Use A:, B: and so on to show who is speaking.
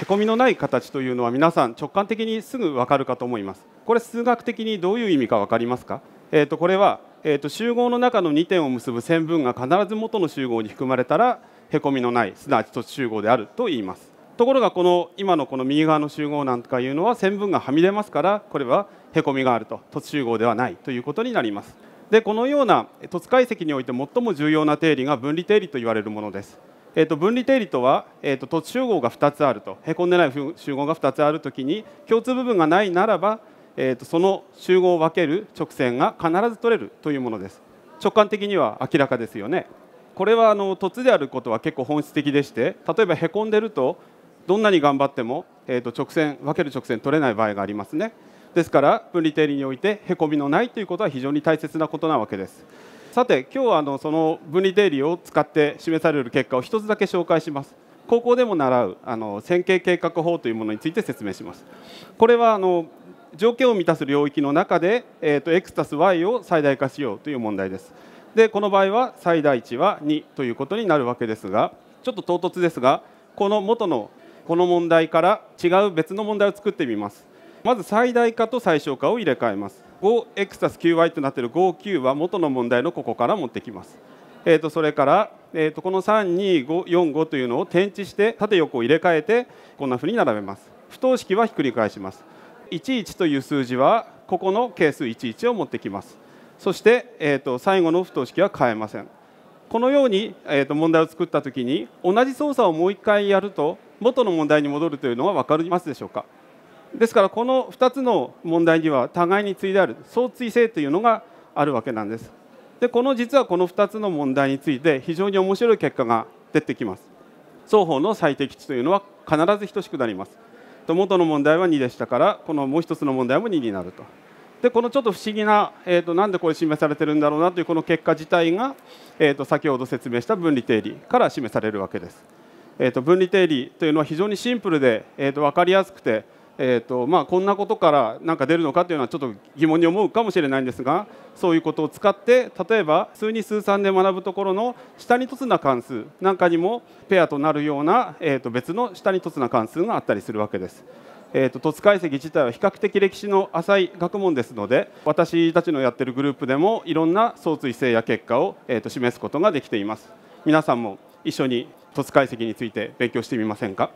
A: へこみのない形というのは皆さん直感的にすぐ分かるかと思いますこれ数学的にどういう意味か分かりますか、えー、とこれは、えー、と集合の中の2点を結ぶ線分が必ず元の集合に含まれたらへこみのないすなわち凸集合であると言いますところがこの今のこの右側の集合なんかいうのは線分がはみ出ますからこれはへこみがあると地集合ではないということになりますでこのような凸解析において最も重要な定理が分離定理と言われるものですえー、と分離定理とは、えー、と凸集合が2つあるとへこんでない集合が2つあるときに共通部分がないならば、えー、とその集合を分ける直線が必ず取れるというものです直感的には明らかですよねこれはあの凸であることは結構本質的でして例えばへこんでるとどんなに頑張っても、えー、と直線分ける直線取れない場合がありますねですから分離定理においてへこみのないということは非常に大切なことなわけですさて今日はあのその分離定理を使って示される結果を1つだけ紹介します高校でも習うあの線形計画法というものについて説明しますこれはあの条件を満たす領域の中で、えーと、と x たす y を最大化しようという問題ですでこの場合は最大値は2ということになるわけですがちょっと唐突ですがこの元のこの問題から違う別の問題を作ってみますまず最大化と最小化を入れ替えます 5x たす qy となっている59は元の問題のここから持ってきます。えー、とそれから、えー、とこの32545というのを転置して縦横を入れ替えてこんなふうに並べます。不等式はひっくり返します。11という数字はここの係数11を持ってきます。そして、えー、と最後の不等式は変えません。このように、えー、と問題を作ったときに同じ操作をもう一回やると元の問題に戻るというのは分かりますでしょうかですからこの2つの問題には互いに次いである相対性というのがあるわけなんですでこの実はこの2つの問題について非常に面白い結果が出てきます双方の最適値というのは必ず等しくなります元の問題は2でしたからこのもう1つの問題も2になるとでこのちょっと不思議な、えーと、なんでこれ示されてるんだろうなというこの結果自体が、えーと、先ほど説明した分離定理から示されるわけです、えーと、と分離定理というのは非常にシンプルで、えー、と分かりやすくてえーとまあ、こんなことから何か出るのかというのはちょっと疑問に思うかもしれないんですがそういうことを使って例えば数二数三で学ぶところの下に凸な関数なんかにもペアとなるような、えー、と別の下に凸な関数があったりするわけです。えーと、凸解析自体は比較的歴史の浅い学問ですので私たちのやってるグループでもいろんな相対性や結果を、えーと示すことができています皆さんも一緒に凸解析について勉強してみませんか